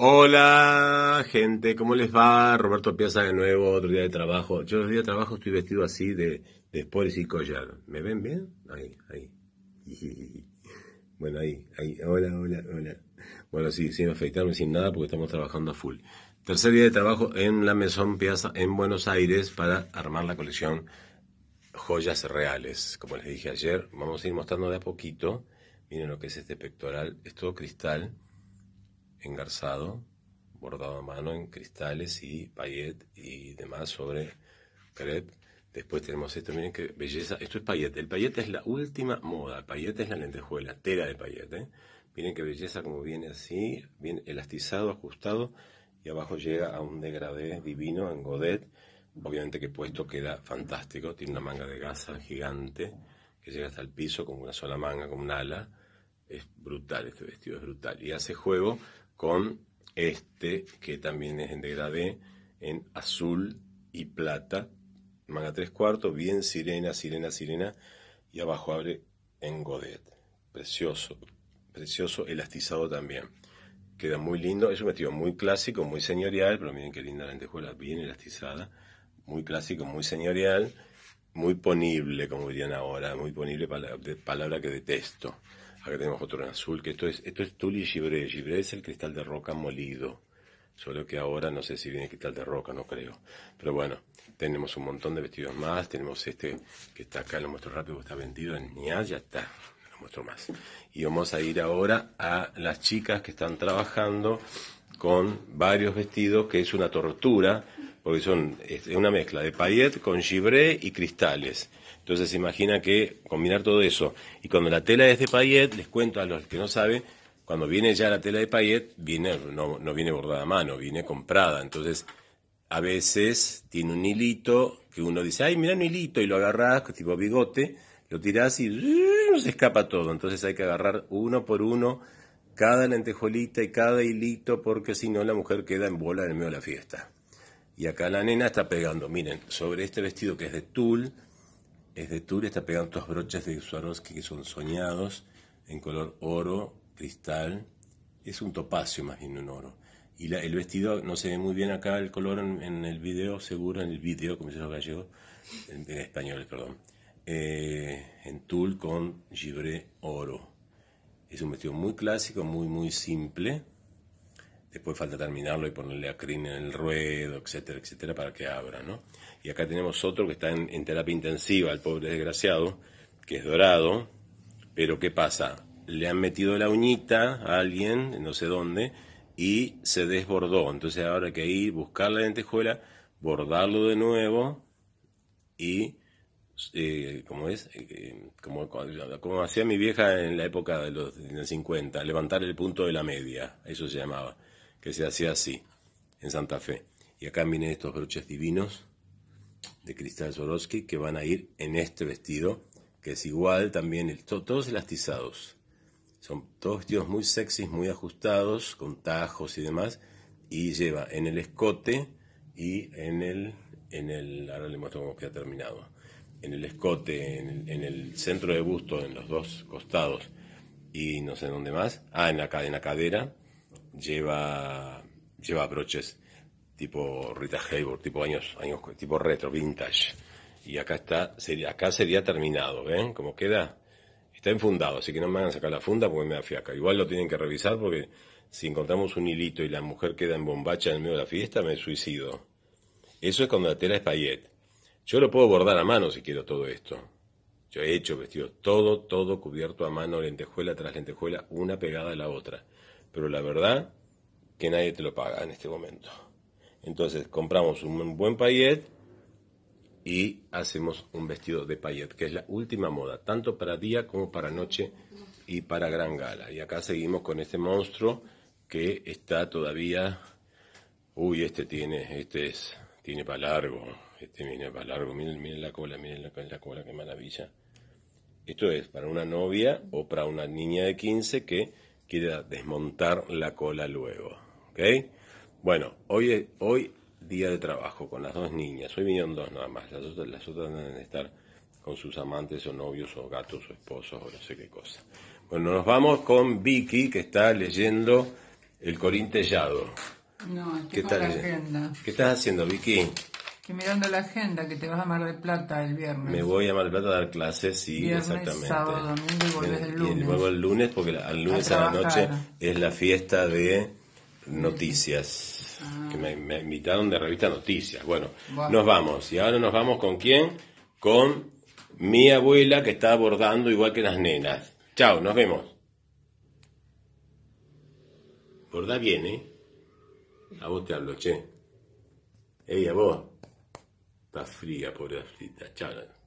Hola, gente, ¿cómo les va? Roberto Piazza de nuevo, otro día de trabajo. Yo los días de trabajo estoy vestido así de, de Spores y collar. ¿Me ven bien? Ahí, ahí. Bueno, ahí, ahí. Hola, hola, hola. Bueno, sí, sin afeitarme, sin nada, porque estamos trabajando a full. Tercer día de trabajo en la Maison Piazza en Buenos Aires para armar la colección Joyas Reales. Como les dije ayer, vamos a ir mostrando de a poquito. Miren lo que es este pectoral, es todo cristal engarzado, bordado a mano en cristales y payet y demás sobre crepe. Después tenemos esto, miren qué belleza. Esto es payet. El payet es la última moda. El payet es la lentejuela, tela de payet. ¿eh? Miren qué belleza como viene así, bien elastizado, ajustado. Y abajo llega a un degradé divino en godet. Obviamente que puesto queda fantástico. Tiene una manga de gasa gigante que llega hasta el piso con una sola manga, con un ala. Es brutal este vestido, es brutal. Y hace juego con este, que también es en degradé, en azul y plata, manga tres cuartos, bien sirena, sirena, sirena, y abajo abre en godet. Precioso, precioso, elastizado también. Queda muy lindo, es un vestido muy clásico, muy señorial, pero miren qué linda la lentejuela, bien elastizada, muy clásico, muy señorial, muy ponible, como dirían ahora, muy ponible, palabra que detesto. Acá tenemos otro en azul, que esto es, esto es Tuli Gibré. es el cristal de roca molido. Solo que ahora no sé si viene cristal de roca, no creo. Pero bueno, tenemos un montón de vestidos más. Tenemos este que está acá, lo muestro rápido, está vendido en Nia, ya está. Lo muestro más. Y vamos a ir ahora a las chicas que están trabajando con varios vestidos, que es una tortura porque son es una mezcla de paillet con gibré y cristales. Entonces imagina que combinar todo eso. Y cuando la tela es de paillet, les cuento a los que no saben, cuando viene ya la tela de paillet, viene, no, viene bordada a mano, viene comprada. Entonces a veces tiene un hilito que uno dice, ay, mira un hilito, y lo agarrás, tipo bigote, lo tirás y se escapa todo. Entonces hay que agarrar uno por uno cada lentejolita y cada hilito, porque si no la mujer queda en bola en el medio de la fiesta. Y acá la nena está pegando, miren, sobre este vestido que es de tul, es de tul, está pegando estos broches de Swarovski que son soñados, en color oro, cristal, es un topacio más bien un oro. Y el vestido, no se ve muy bien acá el color en, el video, seguro en el video, como dice los en, español, perdón. Eh, en tul con gibre oro. Es un vestido muy clásico, muy, muy simple Después falta terminarlo y ponerle acrín en el ruedo, etcétera, etcétera, para que abra, ¿no? Y acá tenemos otro que está en, terapia intensiva, el pobre desgraciado, que es dorado, pero ¿qué pasa? Le han metido la uñita a alguien, no sé dónde, y se desbordó. Entonces ahora hay que ir, buscar la lentejuela, bordarlo de nuevo y eh, eh, eh, como es, como, hacía mi vieja en la época de los, de los, 50, levantar el punto de la media, eso se llamaba que se hacía así, en Santa Fe. Y acá vienen estos broches divinos de cristal Swarovski que van a ir en este vestido, que es igual también, el, todos elastizados. Son todos vestidos muy sexys, muy ajustados, con tajos y demás. Y lleva en el escote y en el, en el ahora le muestro cómo queda terminado, en el escote, en el, centro de busto, en los dos costados y no sé dónde más, ah, en la, en la cadera lleva, lleva broches tipo Rita Hayworth, tipo años, años, tipo retro, vintage. Y acá está, sería, acá sería terminado, ¿ven? Como queda, está enfundado, así que no me hagan sacar la funda porque me da fiaca. Igual lo tienen que revisar porque si encontramos un hilito y la mujer queda en bombacha en el medio de la fiesta, me suicido. Eso es cuando la tela es payet. Yo lo puedo bordar a mano si quiero todo esto. Yo he hecho vestidos todo, todo cubierto a mano, lentejuela tras lentejuela, una pegada a la otra pero la verdad que nadie te lo paga en este momento. Entonces compramos un buen payet y hacemos un vestido de payet, que es la última moda, tanto para día como para noche y para gran gala. Y acá seguimos con este monstruo que está todavía, uy, este tiene, este es, tiene para largo, este viene para largo, miren, la cola, miren la cola, qué maravilla. Esto es para una novia o para una niña de 15 que quiera desmontar la cola luego. ¿Ok? Bueno, hoy, hoy día de trabajo con las dos niñas. Hoy vinieron dos nada más. Las otras, las otras deben estar con sus amantes o novios o gatos o esposos o no sé qué cosa. Bueno, nos vamos con Vicky que está leyendo El Corintellado. No, ¿Qué, la agenda. ¿Qué estás haciendo, Vicky? Que mirando la agenda que te vas a Mar de Plata el viernes. Me voy a Mar del Plata a dar clases, sí, viernes, exactamente. Sábado, domingo y vuelves el lunes. Y luego el lunes, porque el lunes a, la noche es la fiesta de noticias. Ah. Que me, invitaron de revista Noticias. Bueno, nos vamos. Y ahora nos vamos con quién? Con mi abuela que está bordando igual que las nenas. Chao, nos vemos. Borda bien, ¿eh? A vos te hablo, che. Ey, a vos más fría, pobrecita, Charan.